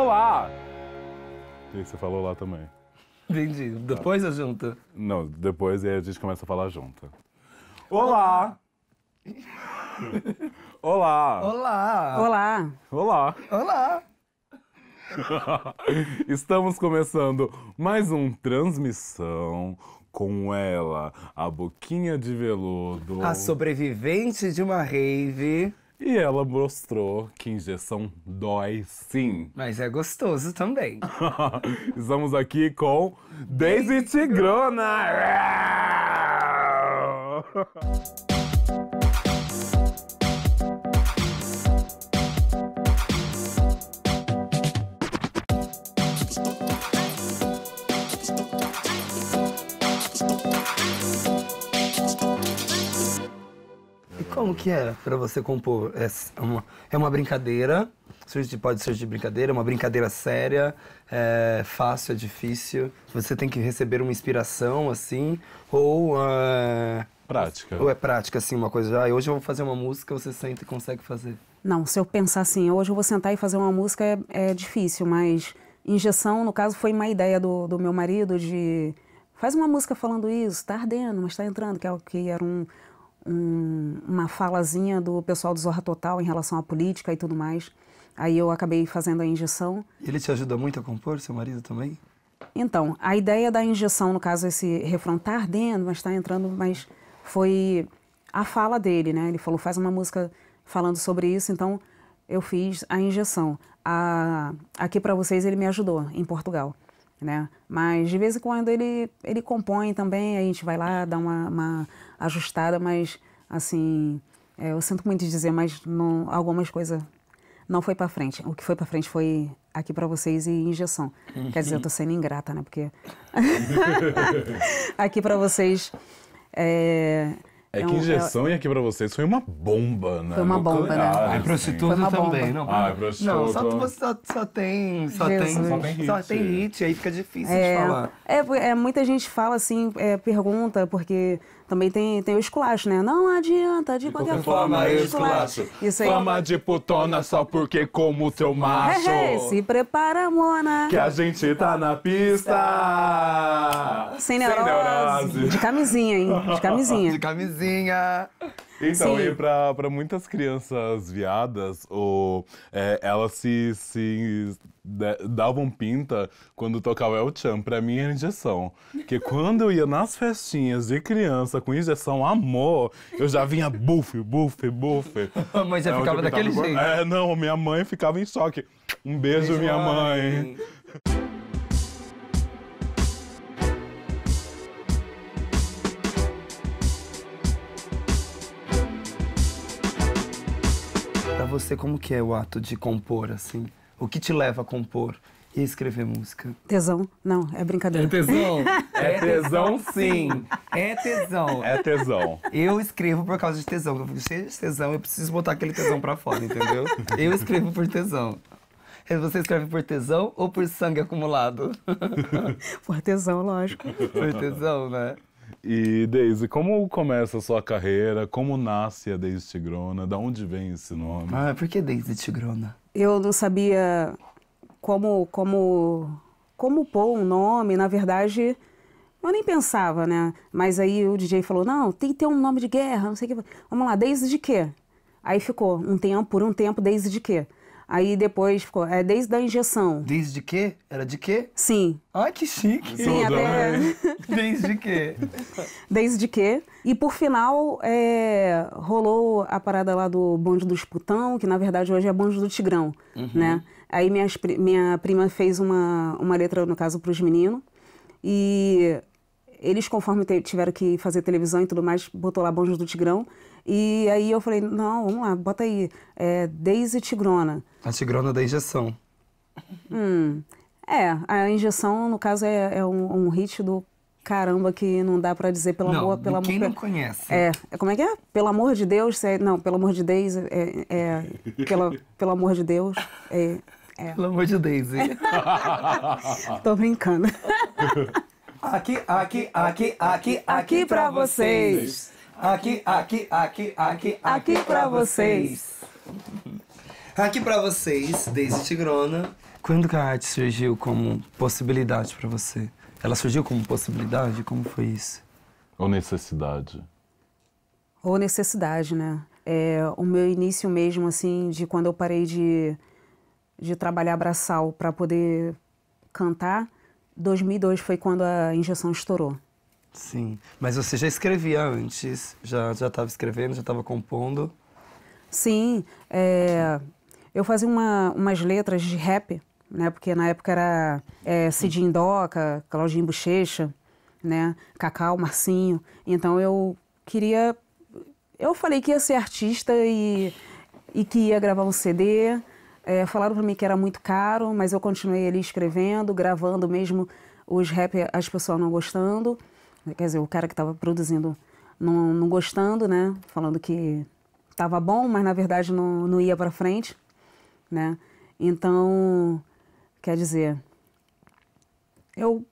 olá. você falou lá também. Entendi. Depois a junta. Não, depois a gente começa a falar junta. Olá! Olá! Olá! Olá! Olá! Olá! Estamos começando mais um Transmissão com ela, a boquinha de veludo. A sobrevivente de uma rave. E ela mostrou que injeção dói sim. Mas é gostoso também. Estamos aqui com Daisy Tigrona! Como que era para você compor? É, é uma, é uma brincadeira, pode ser de brincadeira, uma brincadeira séria, é fácil, é difícil. Você tem que receber uma inspiração, assim, ou... É... Prática. Ou é prática, assim, uma coisa. Ah, hoje eu vou fazer uma música, você senta e consegue fazer. Não, se eu pensar assim, hoje eu vou sentar e fazer uma música é, é difícil, mas injeção, no caso, foi uma ideia do, do meu marido de faz uma música falando isso, tá ardendo, mas tá entrando, que, é, que era um, um, uma falazinha do pessoal do Zorra Total em relação à política e tudo mais. Aí eu acabei fazendo a injeção. Ele te ajuda muito a compor, seu marido também? Então, a ideia da injeção, no caso, esse é refrão tá ardendo, mas está entrando, mas foi a fala dele, né? Ele falou, faz uma música falando sobre isso, então eu fiz a injeção. A, aqui para vocês ele me ajudou, em Portugal né? Mas de vez em quando ele, ele compõe também, a gente vai lá, dá uma, uma ajustada, mas assim, é, eu sinto muito de dizer, mas não, algumas coisas não foi para frente. O que foi para frente foi aqui para vocês e injeção. Quer dizer, eu tô sendo ingrata, né? Porque aqui para vocês é, é, é, que é injeção é... e aqui pra vocês foi uma bomba, né? Foi uma bomba, né? Ah, e prostituta também, não? Ah, é prostituta. Não, só, tu, só, só tem. Só Jesus. tem, só tem hit. Só tem hit, aí fica difícil é, de falar. É, é, muita gente fala assim, é, pergunta, porque também tem, tem o esculacho, né? Não adianta, de, de qualquer, forma, forma esculacho. Isso aí. Fama de putona só porque como teu macho. É, é, se prepara, mona. Que a gente tá na pista. Sem neurose. Sem neurose. De camisinha, hein? De camisinha. de camisinha. Então, Sim. e pra, muitas crianças viadas, ou, é, elas se, se né, davam pinta quando tocava El Chan. Pra mim era injeção. Porque quando eu ia nas festinhas de criança com injeção, amor, eu já vinha buff, buff, buff. A mãe já é, ficava daquele jeito. É, não, minha mãe ficava em choque. Um beijo, beijo minha mãe. mãe. você como que é o ato de compor, assim? O que te leva a compor e escrever música? Tesão. Não, é brincadeira. É tesão. É, é tesão, sim. É tesão. É tesão. Eu escrevo por causa de tesão. Eu fico cheio de tesão, eu preciso botar aquele tesão pra fora, entendeu? Eu escrevo por tesão. Você escreve por tesão ou por sangue acumulado? por tesão, lógico. Por tesão, né? E Daisy, como começa a sua carreira? Como nasce a Daisy Tigrona? Da onde vem esse nome? Ah, por que Daisy Tigrona? Eu não sabia como como como pôr um nome, na verdade, eu nem pensava, né? Mas aí o DJ falou: "Não, tem que ter um nome de guerra, não sei o que. Vamos lá, Daisy de quê?" Aí ficou um tempo, por um tempo Daisy de quê? Aí depois ficou, é desde a injeção. Desde que? Era de quê? Sim. Ai, que chique. Sim, Tudo, até... Né? Desde que? Desde que. E por final, é, rolou a parada lá do bonde do Esputão, que na verdade hoje é bonde do Tigrão, uhum. né? Aí minha minha prima fez uma, uma letra, no caso, para os meninos. E eles, conforme tiveram que fazer televisão e tudo mais, botou lá Bonde do Tigrão. E aí eu falei, não, vamos lá, bota aí, é, Daisy Tigrona. A Tigrona da injeção. Hum, é, a injeção, no caso, é, é um, um hit do caramba que não dá para dizer pelo não, amor, pelo quem amor. Quem não conhece? É, é, como é que é? Pelo amor de Deus, é, não, pelo amor de Deus, é, é, é pela, pelo amor de Deus, é, é. Pelo amor de Deus Tô brincando. aqui, aqui, aqui, aqui, aqui, aqui para vocês. Aqui, aqui, aqui, aqui, aqui para vocês. Aqui para vocês, desde Tigrona. Quando que a arte surgiu como possibilidade para você? Ela surgiu como possibilidade? Como foi isso? Ou necessidade? Ou necessidade, né? É, o meu início mesmo, assim, de quando eu parei de, de trabalhar braçal para poder cantar, 2002 foi quando a injeção estourou. Sim, mas você já escrevia antes? Já já estava escrevendo, já estava compondo? Sim, é, eu fazia uma, umas letras de rap, né? Porque na época era é, Cidinho Doca, Claudinho Bochecha, né? Cacau, Marcinho. Então eu queria, eu falei que ia ser artista e e que ia gravar um CD. É, falaram para mim que era muito caro, mas eu continuei ali escrevendo, gravando mesmo os rap, as pessoas não gostando. Quer dizer, o cara que estava produzindo não, não gostando, né? Falando que estava bom, mas na verdade não, não ia para frente, né? Então, quer dizer, eu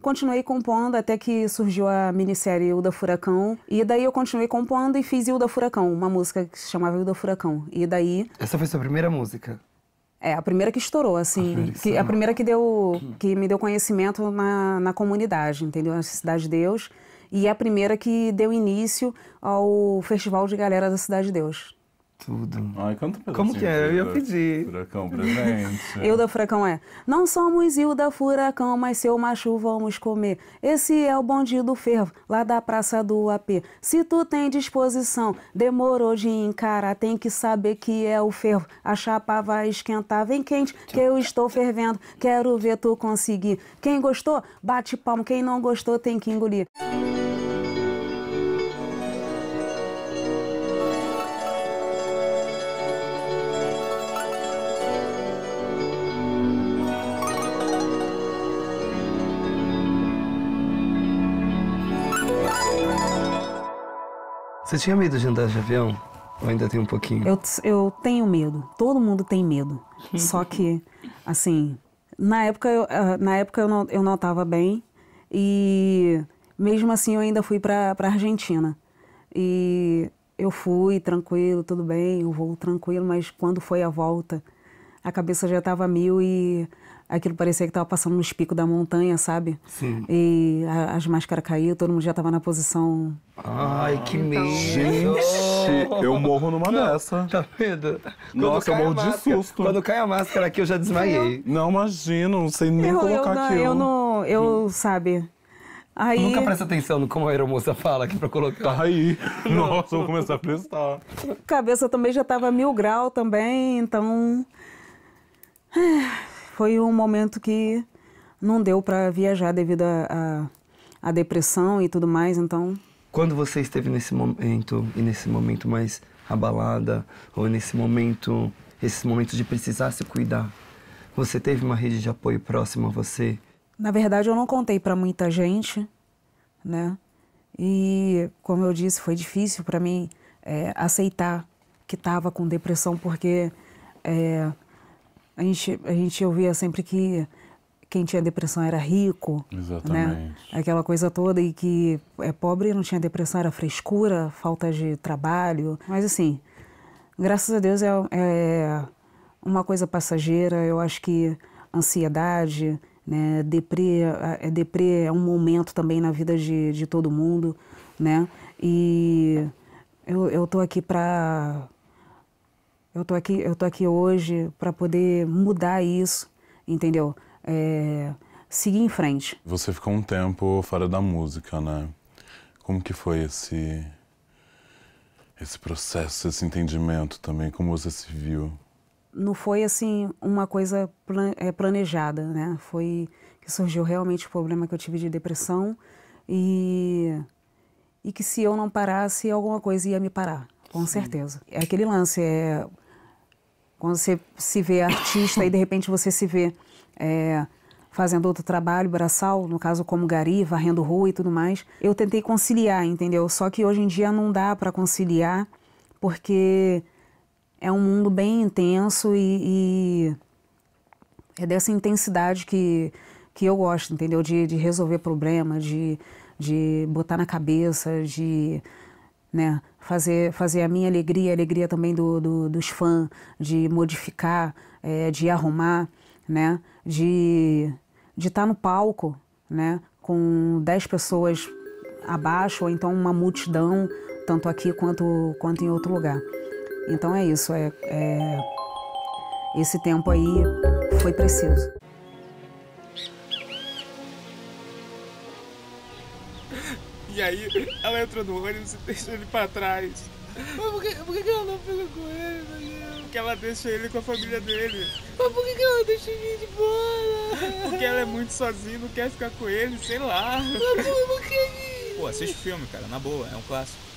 continuei compondo até que surgiu a minissérie Ilda Furacão. E daí eu continuei compondo e fiz Ilda Furacão, uma música que se chamava Ilda Furacão. E daí. Essa foi sua primeira música? É, a primeira que estourou, assim. Que, a primeira que deu. que me deu conhecimento na, na comunidade, entendeu? Na Cidade de Deus. E é a primeira que deu início ao Festival de Galera da Cidade de Deus. Tudo. Ai, canta um Como que é? Eu ia pedir. Furacão presente. eu da Furacão é. Não somos Hilda da Furacão, mas seu macho vamos comer. Esse é o bonde do fervo, lá da praça do AP. Se tu tem disposição, demorou de encarar. Tem que saber que é o fervo. A chapa vai esquentar. Vem quente, que eu estou fervendo. Quero ver tu conseguir. Quem gostou, bate palmo. Quem não gostou, tem que engolir. Você tinha medo de andar de avião? Ou ainda tem um pouquinho? Eu, eu tenho medo. Todo mundo tem medo. Só que, assim, na época eu, ah, na época eu, não, eu não estava bem. E mesmo assim eu ainda fui para Argentina. E eu fui tranquilo, tudo bem, o voo tranquilo, mas quando foi a volta, a cabeça já estava mil e aquilo parecia que estava passando nos picos da montanha, sabe? Sim. E a, as máscaras caíam, todo mundo já estava na posição. Ai, que então, medo! Gente, eu morro numa dessa. Tá vendo? Nossa, eu morro de susto. Quando cai a máscara aqui, eu já desmaiei. Não, imagino, não sei nem eu, colocar eu, não, Eu não, eu, sabe... Aí... Nunca presta atenção no como a aeromoça fala aqui pra colocar. Tá aí. Nossa, vou começar a prestar. Cabeça também já tava mil grau também, então... foi um momento que não deu para viajar devido à depressão e tudo mais, então... Quando você esteve nesse momento, e nesse momento mais abalada, ou nesse momento, esses momentos de precisar se cuidar, você teve uma rede de apoio próxima a você? Na verdade, eu não contei para muita gente, né? E, como eu disse, foi difícil para mim é, aceitar que estava com depressão, porque é, a gente, a gente ouvia sempre que quem tinha depressão era rico, né? Exatamente. né? Aquela coisa toda e que é pobre não tinha depressão era frescura, falta de trabalho. Mas assim, graças a Deus é, é uma coisa passageira. Eu acho que ansiedade, né? Deprê, é, deprê é um momento também na vida de, de todo mundo, né? E eu, eu tô aqui para eu tô aqui, eu tô aqui hoje para poder mudar isso, entendeu? É, seguir em frente. Você ficou um tempo fora da música, né? Como que foi esse esse processo, esse entendimento também, como você se viu? Não foi assim uma coisa é, planejada, né? Foi que surgiu realmente o problema que eu tive de depressão e e que se eu não parasse alguma coisa ia me parar, com Sim. certeza. É aquele lance é quando você se vê artista e de repente você se vê é, fazendo outro trabalho, braçal, no caso como gari, varrendo rua e tudo mais, eu tentei conciliar, entendeu? Só que hoje em dia não dá para conciliar porque é um mundo bem intenso e, e é dessa intensidade que, que eu gosto, entendeu? De, de resolver problema, de, de botar na cabeça, de né, fazer, fazer a minha alegria, a alegria também do, do dos fãs, de modificar, é, de arrumar, né? de estar tá no palco né? com 10 pessoas abaixo, ou então uma multidão, tanto aqui quanto, quanto em outro lugar. Então é isso, é, é esse tempo aí foi preciso. E aí ela entrou no ônibus e deixou ele pra trás. Mas por que, por que ela não fica com ele, Daniel? Porque ela deixa ele com a família dele. Mas por que ela deixa ele de fora? Porque ela é muito sozinha, não quer ficar com ele, sei lá. Mas por que? Pô, assiste o filme, cara, na boa, é um clássico.